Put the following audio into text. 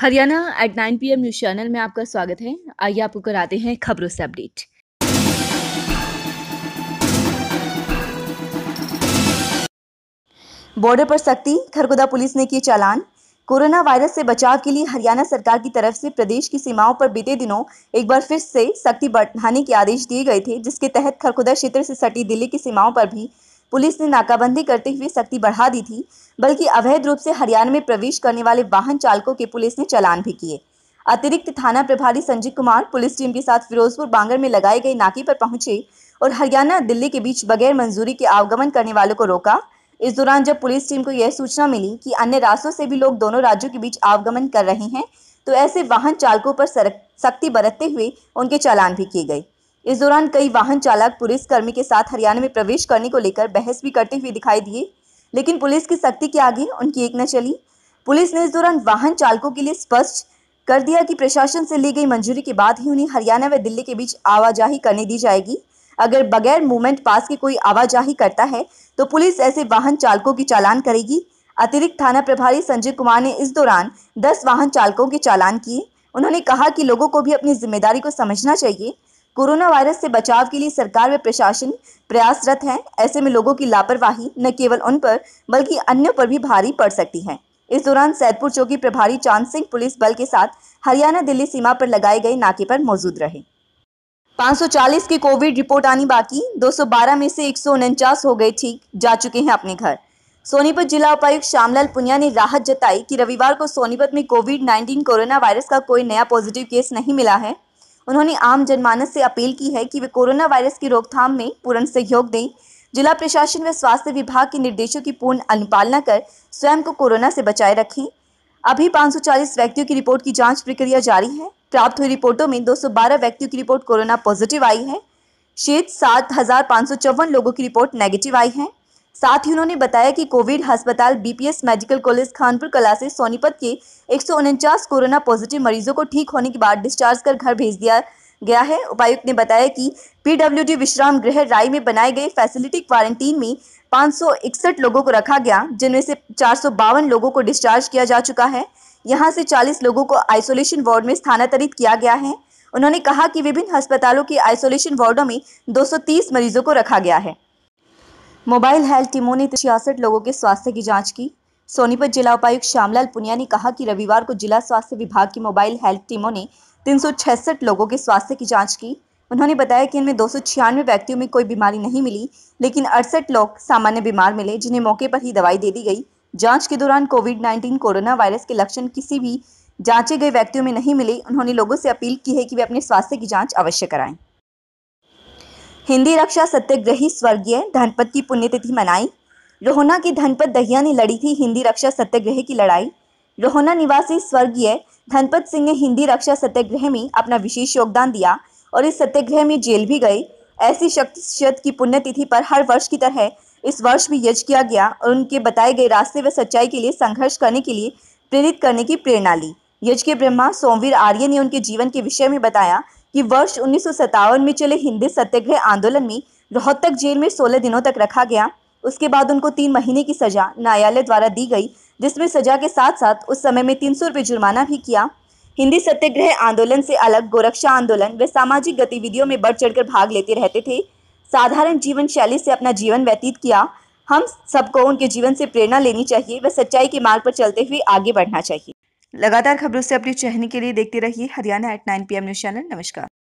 Haryana at 9 PM news channel में आपका स्वागत है आइए आपको कराते हैं खबरों से अपडेट बॉर्डर पर सख्ती खरगोदा पुलिस ने किए चालान कोरोना वायरस से बचाव के लिए हरियाणा सरकार की तरफ से प्रदेश की सीमाओं पर बीते दिनों एक बार फिर से सख्ती बढ़ाने के आदेश दिए गए थे जिसके तहत खरखुदा क्षेत्र से सटी दिल्ली की सीमाओं पर भी पुलिस ने नाकाबंदी करते हुए सख्ती बढ़ा दी थी बल्कि अवैध रूप से हरियाणा में प्रवेश करने वाले वाहन चालकों के पुलिस ने चलान भी किए अतिरिक्त थाना प्रभारी संजय कुमार पुलिस टीम के साथ फिरोजपुर बांगर में लगाए गए नाके पर पहुंचे और हरियाणा दिल्ली के बीच बगैर मंजूरी के आवागमन करने वालों को रोका इस दौरान जब पुलिस टीम को यह सूचना मिली कि अन्य रास्तों से भी लोग दोनों राज्यों के बीच आवागमन कर रहे हैं तो ऐसे वाहन चालकों पर सख्ती बरतते हुए उनके चालान भी किए गए इस दौरान कई वाहन चालक पुलिस कर्मी के साथ हरियाणा में प्रवेश करने को लेकर बहस भी करते हुए दिखाई दिए लेकिन पुलिस की सख्ती के आगे उनकी एक न चली पुलिस ने इस दौरान वाहन चालकों के लिए स्पष्ट कर दिया कि प्रशासन से ली गई मंजूरी के बाद ही उन्हें हरियाणा व दिल्ली के बीच आवाजाही करने दी जाएगी अगर बगैर मूवमेंट पास के कोई आवाजाही करता है तो पुलिस ऐसे वाहन चालकों की चालान करेगी अतिरिक्त थाना प्रभारी संजय कुमार ने इस दौरान दस वाहन चालकों के चालान किए उन्होंने कहा कि लोगों को भी अपनी जिम्मेदारी को समझना चाहिए कोरोना वायरस से बचाव के लिए सरकार व प्रशासन प्रयासरत हैं ऐसे में लोगों की लापरवाही न केवल उन पर बल्कि अन्यों पर भी भारी पड़ सकती है इस दौरान सैदपुर चौकी प्रभारी चांद सिंह पुलिस बल के साथ हरियाणा दिल्ली सीमा पर लगाए गए नाके पर मौजूद रहे 540 की कोविड रिपोर्ट आनी बाकी 212 में से एक हो गए ठीक जा चुके हैं अपने घर सोनीपत जिला उपायुक्त श्यामलाल पुनिया ने राहत जताई कि रविवार को सोनीपत में कोविड 19 कोरोना वायरस का कोई नया पॉजिटिव केस नहीं मिला है उन्होंने आम जनमानस से अपील की है कि वे कोरोना वायरस की रोकथाम में पूर्ण सहयोग दें जिला प्रशासन व स्वास्थ्य विभाग के निर्देशों की पूर्ण अनुपालना कर स्वयं को कोरोना से बचाए रखें अभी 540 व्यक्तियों की रिपोर्ट की जांच प्रक्रिया जारी है प्राप्त हुई रिपोर्टों में 212 व्यक्तियों की रिपोर्ट कोरोना पॉजिटिव आई है शेष सात लोगों की रिपोर्ट नेगेटिव आई है साथ ही उन्होंने बताया कि कोविड अस्पताल बीपीएस मेडिकल कॉलेज खानपुर कला से सोनीपत के एक कोरोना पॉजिटिव मरीजों को ठीक होने के बाद डिस्चार्ज कर घर भेज दिया गया है उपायुक्त ने बताया कि पीडब्ल्यूडी विश्राम गृह राय में बनाए गए फैसिलिटी क्वारंटीन में पाँच लोगों को रखा गया जिनमें से चार लोगों को डिस्चार्ज किया जा चुका है यहाँ से चालीस लोगों को आइसोलेशन वार्ड में स्थानांतरित किया गया है उन्होंने कहा कि विभिन्न अस्पतालों के आइसोलेशन वार्डों में 230 मरीजों को रखा गया है मोबाइल हेल्थ टीमों ने छियासठ लोगों के स्वास्थ्य की जांच की सोनीपत जिला उपायुक्त श्यामलाल पुनिया ने कहा कि रविवार को जिला स्वास्थ्य विभाग की मोबाइल हेल्थ टीमों ने तीन लोगों के स्वास्थ्य की जाँच की उन्होंने बताया कि इनमें दो व्यक्तियों में कोई बीमारी नहीं मिली लेकिन अड़सठ लोग सामान्य बीमार मिले जिन्हें मौके पर ही दवाई दे दी गई जांच के दौरान कोविड 19 कोरोना वायरस के लक्षण किसी भी जांचे गए व्यक्तियों में नहीं मिले उन्होंने लोगों से अपील की है कि वे अपने स्वास्थ्य की जांच अवश्य कराएं हिंदी रक्षा सत्याग्रही स्वर्गीय धनपत की पुण्यतिथि मनाई रोहना की धनपत दहिया ने लड़ी थी हिंदी रक्षा सत्याग्रह की लड़ाई रोहना निवासी स्वर्गीय धनपत सिंह ने हिंदी रक्षा सत्याग्रह में अपना विशेष योगदान दिया और इस सत्याग्रह में जेल भी गई ऐसी शक्तिशत की पुण्यतिथि पर हर वर्ष की तरह इस वर्ष भी यज्ञ किया गया और उनके बताए गए रास्ते व सच्चाई के लिए संघर्ष करने के लिए प्रेरित करने की प्रेरणा ली यज्ञ के ब्रह्मा सोमवीर आर्य ने उनके जीवन के विषय में बताया कि वर्ष उन्नीस में चले हिंदी सत्याग्रह आंदोलन में रोहतक जेल में 16 दिनों तक रखा गया उसके बाद उनको तीन महीने की सजा न्यायालय द्वारा दी गई जिसमें सजा के साथ साथ उस समय में तीन सौ जुर्माना भी किया हिंदी सत्याग्रह आंदोलन से अलग गोरक्षा आंदोलन व सामाजिक गतिविधियों में बढ़ चढ़कर भाग लेते रहते थे साधारण जीवन शैली से अपना जीवन व्यतीत किया हम सबको उनके जीवन से प्रेरणा लेनी चाहिए व सच्चाई के मार्ग पर चलते हुए आगे बढ़ना चाहिए लगातार खबरों से अपडेट रहने के लिए देखते रहिए Haryana at nine P news channel नमस्कार